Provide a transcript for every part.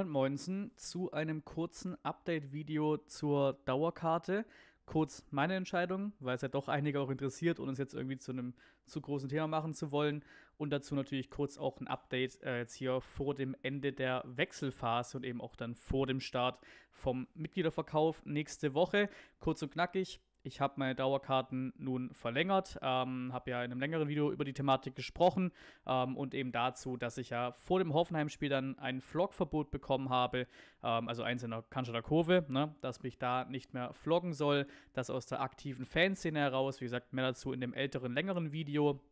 1919 zu einem kurzen Update-Video zur Dauerkarte. Kurz meine Entscheidung, weil es ja doch einige auch interessiert und uns jetzt irgendwie zu einem zu großen Thema machen zu wollen. Und dazu natürlich kurz auch ein Update äh, jetzt hier vor dem Ende der Wechselphase und eben auch dann vor dem Start vom Mitgliederverkauf nächste Woche. Kurz und knackig, ich habe meine Dauerkarten nun verlängert, ähm, habe ja in einem längeren Video über die Thematik gesprochen ähm, und eben dazu, dass ich ja vor dem Hoffenheim-Spiel dann ein Vlog-Verbot bekommen habe, ähm, also eins in der Kanzler Kurve, ne, dass mich da nicht mehr vloggen soll, das aus der aktiven Fanszene heraus, wie gesagt, mehr dazu in dem älteren, längeren Video,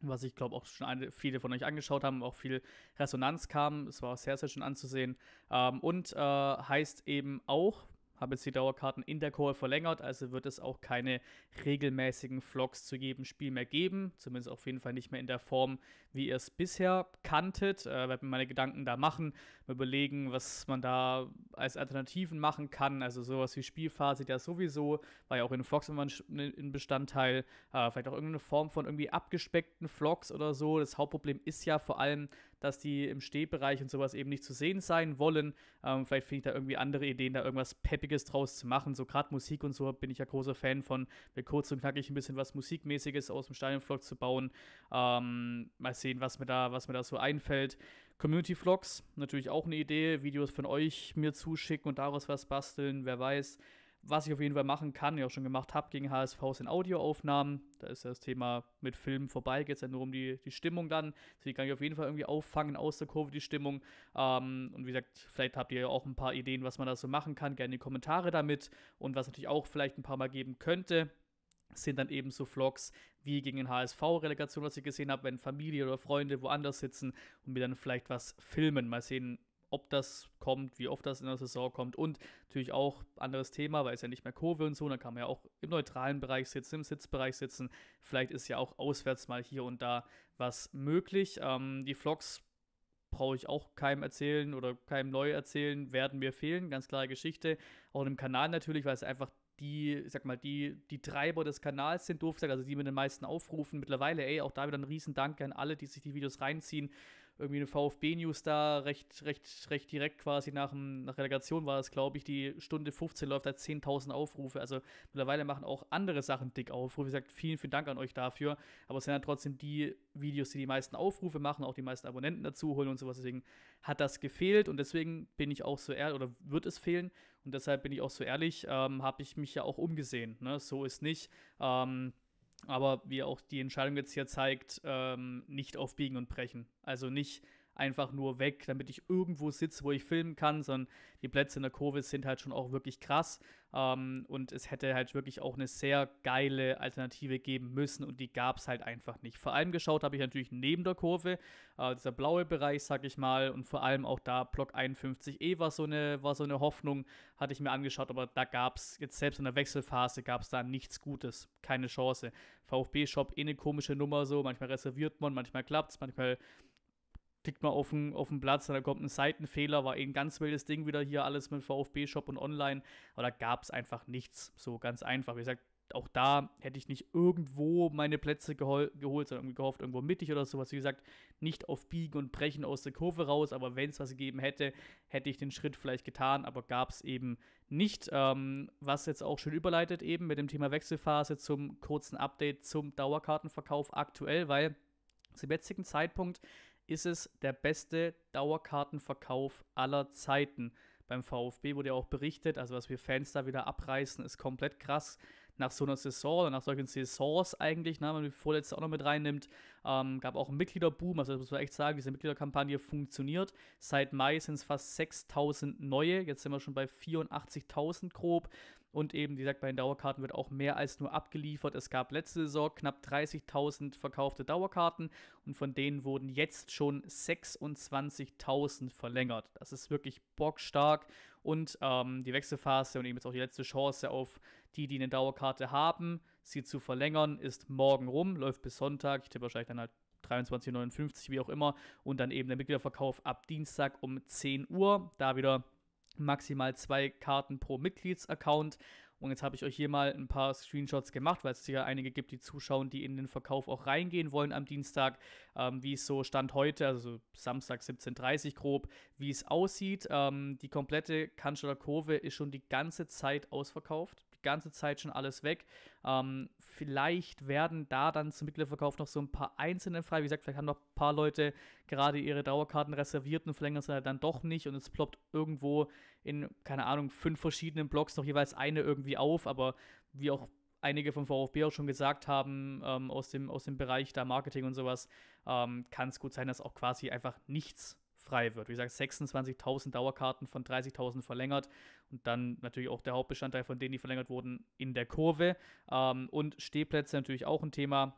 was ich glaube auch schon eine, viele von euch angeschaut haben, auch viel Resonanz kam. Es war auch sehr, sehr schön anzusehen. Ähm, und äh, heißt eben auch, habe jetzt die Dauerkarten in der Core verlängert, also wird es auch keine regelmäßigen Vlogs zu jedem Spiel mehr geben. Zumindest auf jeden Fall nicht mehr in der Form, wie ihr es bisher kanntet. Äh, werde mir meine Gedanken da machen, mir überlegen, was man da als Alternativen machen kann. Also sowas wie Spielphase, der sowieso, war ja auch in den Vlogs immer ein ne, Bestandteil. Äh, vielleicht auch irgendeine Form von irgendwie abgespeckten Vlogs oder so. Das Hauptproblem ist ja vor allem, dass die im Stehbereich und sowas eben nicht zu sehen sein wollen. Ähm, vielleicht finde ich da irgendwie andere Ideen, da irgendwas Peppiges draus zu machen. So gerade Musik und so bin ich ja großer Fan von, will kurz und knackig ein bisschen was Musikmäßiges aus dem Stadion-Vlog zu bauen. Ähm, mal sehen, was mir, da, was mir da so einfällt. Community-Vlogs, natürlich auch eine Idee. Videos von euch mir zuschicken und daraus was basteln, wer weiß. Was ich auf jeden Fall machen kann, ich auch schon gemacht habe gegen HSV, sind Audioaufnahmen. Da ist ja das Thema mit Filmen vorbei, geht es ja nur um die, die Stimmung dann. Die kann ich auf jeden Fall irgendwie auffangen aus der Kurve die Stimmung. Ähm, und wie gesagt, vielleicht habt ihr ja auch ein paar Ideen, was man da so machen kann. Gerne in die Kommentare damit. Und was natürlich auch vielleicht ein paar Mal geben könnte, sind dann eben so Vlogs wie gegen den HSV-Relegation, was ich gesehen habe, wenn Familie oder Freunde woanders sitzen und mir dann vielleicht was filmen. Mal sehen, ob das kommt, wie oft das in der Saison kommt und natürlich auch anderes Thema, weil es ja nicht mehr Kurve und so, dann kann man ja auch im neutralen Bereich sitzen, im Sitzbereich sitzen. Vielleicht ist ja auch auswärts mal hier und da was möglich. Ähm, die Vlogs brauche ich auch keinem erzählen oder keinem neu erzählen, werden mir fehlen, ganz klare Geschichte. Auch im Kanal natürlich, weil es einfach die, ich sag mal, die, die Treiber des Kanals sind, doof gesagt, also die mit den meisten Aufrufen mittlerweile, ey, auch da wieder ein riesen an alle, die sich die Videos reinziehen, irgendwie eine VfB-News da, recht, recht, recht direkt quasi nach, dem, nach Relegation war das, glaube ich. Die Stunde 15 läuft da 10.000 Aufrufe. Also mittlerweile machen auch andere Sachen dick Aufrufe. Wie gesagt, vielen, vielen Dank an euch dafür. Aber es sind dann trotzdem die Videos, die die meisten Aufrufe machen, auch die meisten Abonnenten dazu holen und sowas. Deswegen hat das gefehlt und deswegen bin ich auch so ehrlich, oder wird es fehlen. Und deshalb bin ich auch so ehrlich, ähm, habe ich mich ja auch umgesehen. Ne? So ist nicht. Ähm, aber wie auch die Entscheidung jetzt hier zeigt, ähm, nicht aufbiegen und brechen. Also nicht einfach nur weg, damit ich irgendwo sitze, wo ich filmen kann, sondern die Plätze in der Kurve sind halt schon auch wirklich krass. Ähm, und es hätte halt wirklich auch eine sehr geile Alternative geben müssen und die gab es halt einfach nicht. Vor allem geschaut habe ich natürlich neben der Kurve, äh, dieser blaue Bereich, sag ich mal, und vor allem auch da Block 51e war so eine, war so eine Hoffnung, hatte ich mir angeschaut, aber da gab es jetzt selbst in der Wechselphase gab es da nichts Gutes, keine Chance. VfB-Shop eh eine komische Nummer so, manchmal reserviert man, manchmal klappt es, manchmal klickt mal auf den, auf den Platz und da kommt ein Seitenfehler, war eh ein ganz wildes Ding wieder hier, alles mit VfB-Shop und online, aber da gab es einfach nichts, so ganz einfach. Wie gesagt, auch da hätte ich nicht irgendwo meine Plätze gehol geholt, sondern irgendwie gehofft, irgendwo mittig oder sowas. Wie gesagt, nicht auf Biegen und Brechen aus der Kurve raus, aber wenn es was gegeben hätte, hätte ich den Schritt vielleicht getan, aber gab es eben nicht. Ähm, was jetzt auch schön überleitet eben mit dem Thema Wechselphase zum kurzen Update zum Dauerkartenverkauf aktuell, weil zum jetzigen Zeitpunkt ist es der beste Dauerkartenverkauf aller Zeiten beim VfB, wurde ja auch berichtet. Also, was wir Fans da wieder abreißen, ist komplett krass nach so einer Saison oder nach solchen Saisons eigentlich, ne, wenn man die vorletzte auch noch mit reinnimmt, ähm, gab auch einen Mitgliederboom. Also das muss man echt sagen, diese Mitgliederkampagne funktioniert. Seit Mai sind es fast 6000 neue. Jetzt sind wir schon bei 84.000 grob. Und eben, wie gesagt, bei den Dauerkarten wird auch mehr als nur abgeliefert. Es gab letzte Saison knapp 30.000 verkaufte Dauerkarten und von denen wurden jetzt schon 26.000 verlängert. Das ist wirklich bockstark und ähm, die Wechselphase und eben jetzt auch die letzte Chance auf die, die eine Dauerkarte haben, sie zu verlängern, ist morgen rum, läuft bis Sonntag. Ich tippe wahrscheinlich dann halt 23,59, wie auch immer. Und dann eben der Mitgliederverkauf ab Dienstag um 10 Uhr. Da wieder maximal zwei Karten pro Mitgliedsaccount. Und jetzt habe ich euch hier mal ein paar Screenshots gemacht, weil es hier einige gibt, die zuschauen, die in den Verkauf auch reingehen wollen am Dienstag. Ähm, wie es so Stand heute, also Samstag 17.30 Uhr grob, wie es aussieht. Ähm, die komplette Kanzler Kurve ist schon die ganze Zeit ausverkauft ganze Zeit schon alles weg. Ähm, vielleicht werden da dann zum Mitgliederverkauf noch so ein paar einzelne frei. Wie gesagt, vielleicht haben noch ein paar Leute gerade ihre Dauerkarten reserviert und verlängern sie dann doch nicht und es ploppt irgendwo in, keine Ahnung, fünf verschiedenen Blogs noch jeweils eine irgendwie auf, aber wie auch einige vom VfB auch schon gesagt haben, ähm, aus, dem, aus dem Bereich da Marketing und sowas, ähm, kann es gut sein, dass auch quasi einfach nichts frei wird. Wie gesagt, 26.000 Dauerkarten von 30.000 verlängert und dann natürlich auch der Hauptbestandteil von denen, die verlängert wurden, in der Kurve. Ähm, und Stehplätze natürlich auch ein Thema.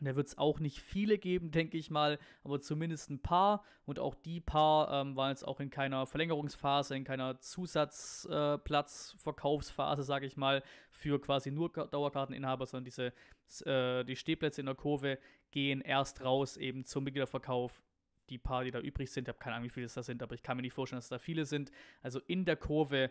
Da wird es auch nicht viele geben, denke ich mal, aber zumindest ein paar. Und auch die paar ähm, waren jetzt auch in keiner Verlängerungsphase, in keiner Zusatzplatzverkaufsphase, äh, sage ich mal, für quasi nur Dauerkarteninhaber, sondern diese, äh, die Stehplätze in der Kurve gehen erst raus eben zum Mitgliederverkauf die paar, die da übrig sind. Ich habe keine Ahnung, wie viele es da sind, aber ich kann mir nicht vorstellen, dass da viele sind. Also in der Kurve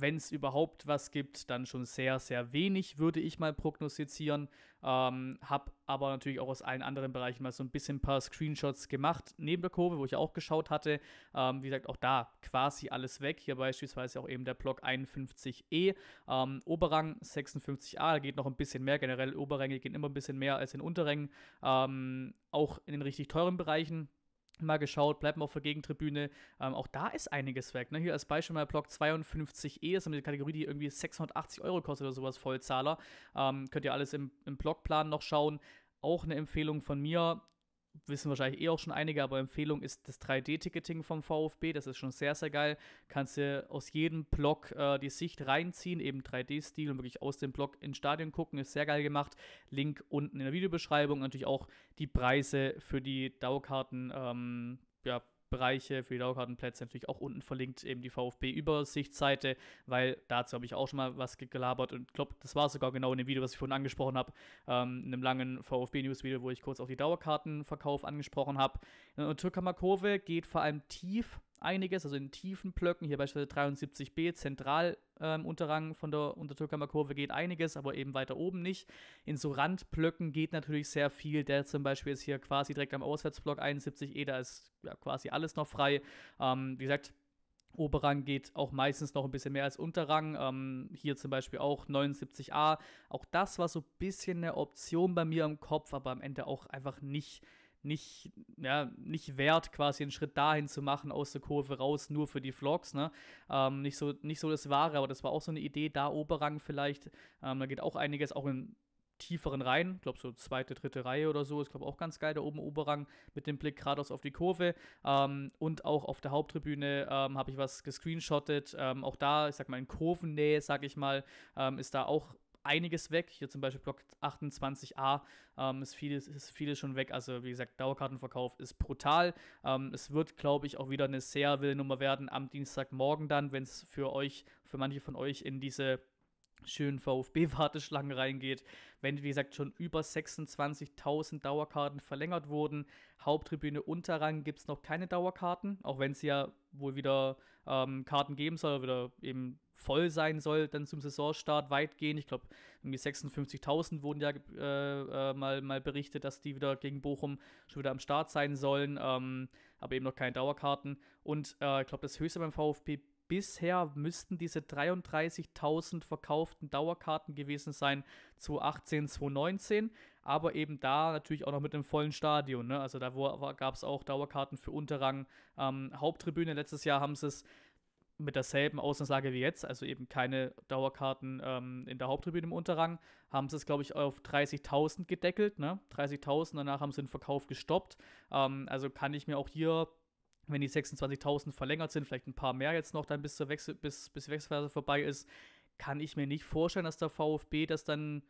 wenn es überhaupt was gibt, dann schon sehr, sehr wenig, würde ich mal prognostizieren. Ähm, hab aber natürlich auch aus allen anderen Bereichen mal so ein bisschen ein paar Screenshots gemacht, neben der Kurve, wo ich auch geschaut hatte. Ähm, wie gesagt, auch da quasi alles weg. Hier beispielsweise auch eben der Block 51E, ähm, Oberrang 56A, da geht noch ein bisschen mehr. Generell Oberränge gehen immer ein bisschen mehr als in Unterrängen. Ähm, auch in den richtig teuren Bereichen mal geschaut, bleiben mal auf der Gegentribüne. Ähm, auch da ist einiges weg. Ne? Hier als Beispiel mal Block 52e, das ist eine Kategorie, die irgendwie 680 Euro kostet oder sowas, Vollzahler. Ähm, könnt ihr alles im, im Blogplan noch schauen. Auch eine Empfehlung von mir wissen wahrscheinlich eh auch schon einige, aber Empfehlung ist das 3D-Ticketing vom VfB. Das ist schon sehr, sehr geil. Kannst du aus jedem Block äh, die Sicht reinziehen, eben 3D-Stil und wirklich aus dem Block ins Stadion gucken. Ist sehr geil gemacht. Link unten in der Videobeschreibung. Natürlich auch die Preise für die Dauerkarten ähm, ja, Bereiche für die Dauerkartenplätze natürlich auch unten verlinkt, eben die VfB-Übersichtsseite, weil dazu habe ich auch schon mal was gelabert und glaube, das war sogar genau in dem Video, was ich vorhin angesprochen habe, ähm, in einem langen VfB-News-Video, wo ich kurz auf die Dauerkartenverkauf angesprochen habe. Und Türkammer-Kurve geht vor allem tief einiges, also in tiefen Blöcken, hier beispielsweise 73b, Zentralunterrang ähm, von der Untertürkheimer Kurve geht einiges, aber eben weiter oben nicht. In so Randblöcken geht natürlich sehr viel, der zum Beispiel ist hier quasi direkt am Auswärtsblock 71e, da ist ja, quasi alles noch frei. Ähm, wie gesagt, Oberrang geht auch meistens noch ein bisschen mehr als Unterrang. Ähm, hier zum Beispiel auch 79a. Auch das war so ein bisschen eine Option bei mir im Kopf, aber am Ende auch einfach nicht nicht, ja, nicht wert, quasi einen Schritt dahin zu machen, aus der Kurve raus, nur für die Vlogs. Ne? Ähm, nicht, so, nicht so das Wahre, aber das war auch so eine Idee, da Oberrang vielleicht. Ähm, da geht auch einiges, auch in tieferen Reihen, ich glaube so zweite, dritte Reihe oder so, ist glaube auch ganz geil, da oben Oberrang mit dem Blick geradeaus auf die Kurve ähm, und auch auf der Haupttribüne ähm, habe ich was gescreenshottet, ähm, auch da, ich sag mal in Kurvennähe, sag ich mal, ähm, ist da auch einiges weg. Hier zum Beispiel Block 28a ähm, ist, vieles, ist vieles schon weg. Also wie gesagt, Dauerkartenverkauf ist brutal. Ähm, es wird, glaube ich, auch wieder eine sehr wilde Nummer werden am Dienstagmorgen dann, wenn es für euch, für manche von euch in diese schönen VfB-Warteschlangen reingeht, wenn, wie gesagt, schon über 26.000 Dauerkarten verlängert wurden. Haupttribüne Unterrang gibt es noch keine Dauerkarten, auch wenn es ja wohl wieder ähm, Karten geben soll, wieder eben voll sein soll, dann zum Saisonstart weitgehend. Ich glaube, irgendwie 56.000 wurden ja äh, äh, mal, mal berichtet, dass die wieder gegen Bochum schon wieder am Start sein sollen, ähm, aber eben noch keine Dauerkarten. Und äh, ich glaube, das höchste beim VfB Bisher müssten diese 33.000 verkauften Dauerkarten gewesen sein zu 18, 2019, aber eben da natürlich auch noch mit einem vollen Stadion. Ne? Also da gab es auch Dauerkarten für Unterrang ähm, Haupttribüne. Letztes Jahr haben sie es mit derselben Ausgangslage wie jetzt, also eben keine Dauerkarten ähm, in der Haupttribüne im Unterrang, haben sie es, glaube ich, auf 30.000 gedeckelt. Ne? 30.000, danach haben sie den Verkauf gestoppt. Ähm, also kann ich mir auch hier wenn die 26.000 verlängert sind, vielleicht ein paar mehr jetzt noch, dann bis zur Wechsel, bis, bis die Wechselphase vorbei ist, kann ich mir nicht vorstellen, dass der VfB das dann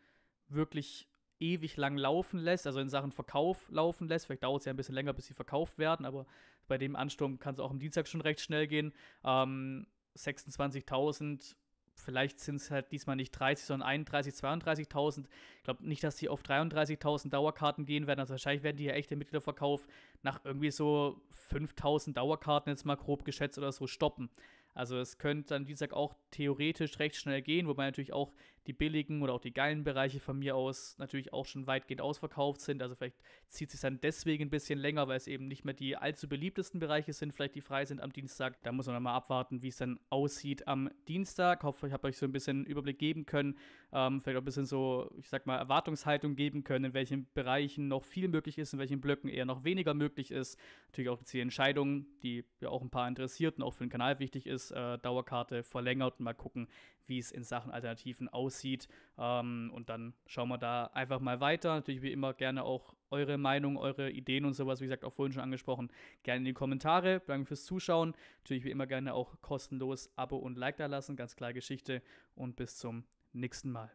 wirklich ewig lang laufen lässt, also in Sachen Verkauf laufen lässt. Vielleicht dauert es ja ein bisschen länger, bis sie verkauft werden, aber bei dem Ansturm kann es auch am Dienstag schon recht schnell gehen. Ähm, 26.000 vielleicht sind es halt diesmal nicht 30, sondern 31, 32.000. Ich glaube nicht, dass die auf 33.000 Dauerkarten gehen werden. Also wahrscheinlich werden die ja echt im Mitgliederverkauf nach irgendwie so 5.000 Dauerkarten jetzt mal grob geschätzt oder so stoppen. Also es könnte dann, wie gesagt, auch theoretisch recht schnell gehen, wobei natürlich auch die billigen oder auch die geilen Bereiche von mir aus natürlich auch schon weitgehend ausverkauft sind. Also vielleicht zieht es sich dann deswegen ein bisschen länger, weil es eben nicht mehr die allzu beliebtesten Bereiche sind, vielleicht die frei sind am Dienstag. Da muss man dann mal abwarten, wie es dann aussieht am Dienstag. Ich hoffe, ich habe euch so ein bisschen einen Überblick geben können, ähm, vielleicht auch ein bisschen so, ich sag mal, Erwartungshaltung geben können, in welchen Bereichen noch viel möglich ist, in welchen Blöcken eher noch weniger möglich ist. Natürlich auch die Entscheidungen, die ja auch ein paar interessiert und auch für den Kanal wichtig ist. Gratis-Dauerkarte äh, verlängert und mal gucken, wie es in Sachen Alternativen aussieht. Ähm, und dann schauen wir da einfach mal weiter. Natürlich wie immer gerne auch eure Meinung, eure Ideen und sowas, wie gesagt, auch vorhin schon angesprochen, gerne in die Kommentare. Danke fürs Zuschauen. Natürlich wie immer gerne auch kostenlos Abo und Like da lassen. Ganz klar Geschichte. Und bis zum nächsten Mal.